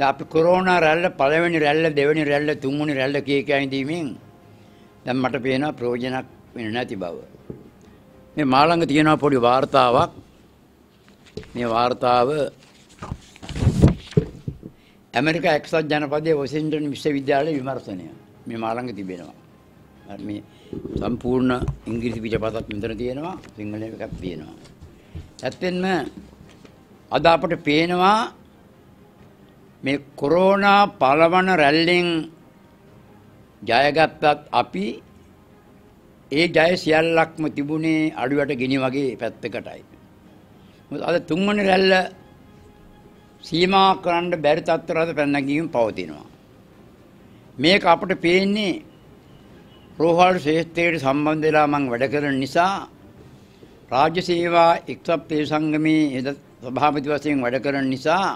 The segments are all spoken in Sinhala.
දැන් අපි කොරෝනා රැල්ල පළවෙනි රැල්ල දෙවෙනි රැල්ල තුන්වෙනි රැල්ල කිය කිය ඉඳීමෙන් දැන් මට පේනවා ප්‍රයෝජනක් වෙන්නේ නැති බව. මේ මා ළඟ තියෙන පොඩි වார்த்தාවක් මේ වார்த்தාව ඇමරිකා එක්සත් ජනපදයේ වොෂින්ටන් විශ්වවිද්‍යාලයේ විමර්ශනය. මේ මා ළඟ තිබෙනවා. අර මේ සම්පූර්ණ ඉංග්‍රීසි පිටපතක් මෙතන තියෙනවා, සිංහලෙන් එකක් තියෙනවා. ඇත්තෙන්ම අද අපට පේනවා මේ කොරෝනා පළවන රැල්ලෙන් ජයගත්තත් අපි ඒ ජය සියල්ලක්ම තිබුණේ අඩුවට ගිනි වගේ පැත්තකටයි. මොකද අද තුන්වන රැල්ල සීමා කරන්න බැරි තත්ත්වරද පැනගීම පවතිනවා. මේක අපට පේන්නේ රෝහල් ශේෂ්ත්‍රයට සම්බන්ධ වෙලා මම වැඩ කරන නිසා රාජ්‍ය සේවා එක්සත් පේ සංගමේ සභාපති වශයෙන් වැඩ කරන නිසා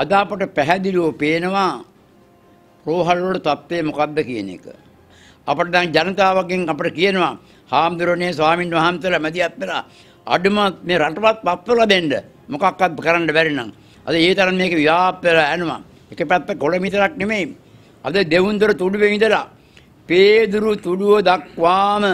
අද අපට පැහැදිලිව පේනවා රෝහල් වල තත්ත්වය මොකක්ද කියන එක. අපිට දැන් ජනතාවගෙන් අපිට කියනවා හාමුදුරනේ ස්වාමින් වහන්සේලා මැදිහත් වෙලා අඩුම මේ රටවත් පත්වලා දෙන්න මොකක්වත් කරන්න බැරි නම් අද ඒ තරම් මේක ව්‍යාප්ත වෙලා යනවා. එක පැත්ත කොළ මිතරක් නෙමෙයි. අද දෙවුන්දර තුඩුවේ ඉඳලා පේදුරු තුඩුව දක්වාම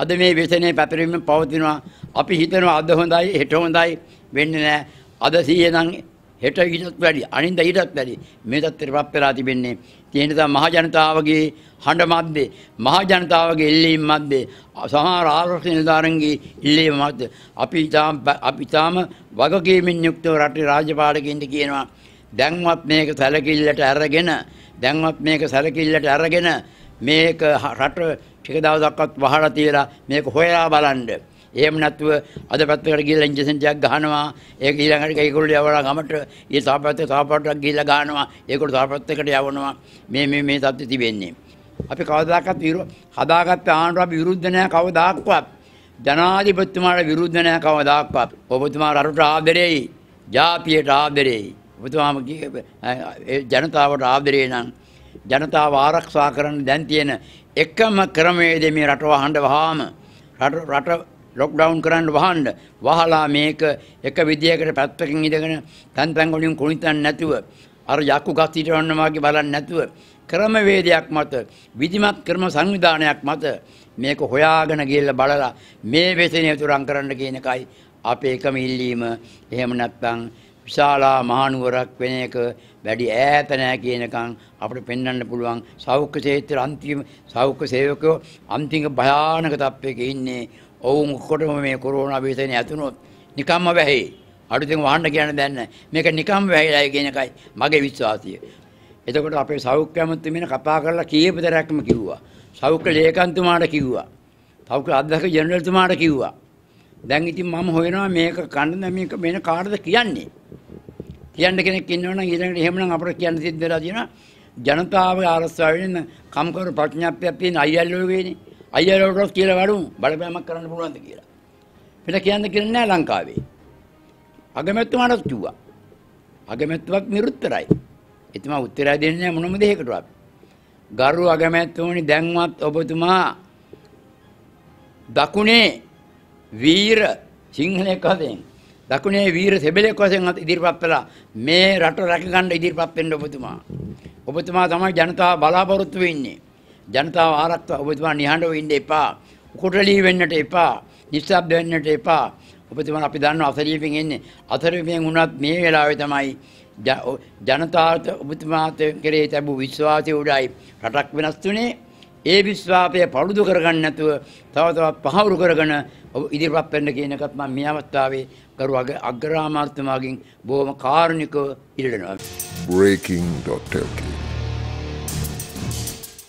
අද මේ වෙසනේ පැතිරීම පවතිනවා. අපි හිතනවා අද හොඳයි, හෙට හොඳයි වෙන්නේ නැහැ. අද සීයේ නම් හෙට ඊටත් වැඩි අනින්ද ඊටත් වැඩි මේ தත්තර ප්‍රප්පලා තිබෙන්නේ ඒ නිසා මහ ජනතාවගේ හඬ මැද්දේ මහ ජනතාවගේ ඉල්ලීම් මැද්දේ සමහර ආරක්ෂක නිලධාරීන්ගේ ඉල්ලීම් මැද්දේ අපි තාම අපි තාම වගකීමෙන් යුක්තව රටේ රාජපාලකෙන්ද කියනවා දැන්වත් මේක සැලකිල්ලට අරගෙන දැන්වත් මේක සැලකිල්ලට අරගෙන මේක රට ටික දවසක්වත් වහලා තියලා මේක හොයලා බලන්න එහෙම නැතුව අද පැත්තකට ගිහලා ඉන්ජෙක්ෂන් ටිකක් ගහනවා ඒක ඊළඟට ඒගොල්ලෝ යවලා ගමට ඒ තව පැත්තට තව පැත්තට ගිහලා ගහනවා ඒගොල්ලෝ තව පැත්තකට යවනවා මේ මේ මේ තත්ත්වෙ තිබෙන්නේ අපි කවදාකවත් හදාගත්ත ආණ්ඩුව අපි විරුද්ධ නැහැ කවදාක්වත් ජනාධිපතිතුමාට විරුද්ධ නැහැ කවදාක්වත් ඔබතුමා රටට ආදරෙයි ජාතියට ආදරෙයි ඔබතුමාම ජනතාවට ආදරේ නම් ජනතාව ආරක්ෂා කරන්න දැන් තියෙන එකම ක්‍රමවේදය මේ රට වහන්න වහාම රට ලොක්ඩවුන් කරන්න වහන්න වහලා මේක එක විදියකට පැත්තකින් ඉඳගෙන තැන් තැන් වලින් කුණිතන් නැතුව අර යකු ගස්තිට වන්න වාගේ බලන්නේ නැතුව ක්‍රමවේදයක් මත විධිමත් ක්‍රම සංවිධානයක් මත මේක හොයාගෙන ගිහිල්ලා බලලා මේ වෙසෙනේ උතුරම් කරන්න කියන එකයි අපේ එකම ඉල්ලීම එහෙම නැත්නම් විශාලා මහනුවරක් වෙන එක වැඩි ඈත නෑ කියනකම් අපිට පෙන්වන්න පුළුවන් සෞඛ්‍ය ක්ෂේත්‍රයේ අන්තිම සෞඛ්‍ය සේවකයෝ අන්තිම භයානක තත්වයක ඉන්නේ ඔවුන් ඔක්කොටම මේ කොරෝනා වේතනේ ඇතුනොත් නිකම්ම වැහි. අලුතෙන් වහන්න කියන දැන්න මේක නිකම්ම වැහිලායි කියන එකයි මගේ විශ්වාසය. එතකොට අපේ සෞඛ්‍ය අමාත්‍යමේන කතා කරලා කීප දරයක්ම කිව්වා. සෞඛ්‍ය ලේකම්තුමාට කිව්වා. සෞඛ්‍ය අධ්‍යක්ෂ ජෙනරල්තුමාට කිව්වා. දැන් ඉතින් මම හොයනවා මේක කන්න මේක වෙන කාටද කියන්නේ. කියන්න කෙනෙක් ඉන්නවනම් ඊළඟට එහෙමනම් අපිට කියන්න සිද්ධ වෙලා තියෙනවා ජනතාවගේ ආරස්සාවෙන් කම්කරු ප්‍රඥාප්තියක් තියෙන අයියල්ලෝ වේනේ. අයියලටත් කියලා වැඩුම් බලපෑමක් කරන්න පුළුවන්ද කියලා. වෙන කියන්න කියන්නේ නැහැ ලංකාවේ. අගමැතිතුමාට කිව්වා. අගමැතිතුමත් නිරුත්තරයි. එතුමා උත්තරය දෙන්නේ නැහැ මොනම දෙයකට අපි. ගරු අගමැතිතුමනි දැන්වත් ඔබතුමා දකුණේ වීර සිංහලෙක් වශයෙන් දකුණේ වීර සෙබලෙක් වශයෙන් ඉදිරිපත් කළා මේ රට රැකගන්න ඉදිරිපත් වෙන්න ඔබතුමා. ඔබතුමා තමයි ජනතාව බලාපොරොත්තු වෙන්නේ. ජනතාව ආරක්ෂා ඔබතුමා නිහඬව ඉන්න එපා. කුටලී වෙන්නට එපා. නිස්සබ්ද වෙන්නට එපා. ඔබතුමා අපි දන්න අසරීපෙන් එන්නේ. අසරීපෙන් වුණත් මේ වෙලාවේ තමයි ජනතාවට ඔබතුමාට කෙරේ තිබූ විශ්වාසය උඩයි රටක් වෙනස් වුණේ. ඒ විශ්වාසය පළුදු කරගන්න නැතුව තව තවත් පහවුරු කරගෙන ඉදිරිපත් වෙන්න කියන එකත් මම මේ අවස්ථාවේ කරු අග්‍රාමාත්‍යමාගෙන් බොහොම කාරුණිකව ඉල්ලනවා. breaking.lk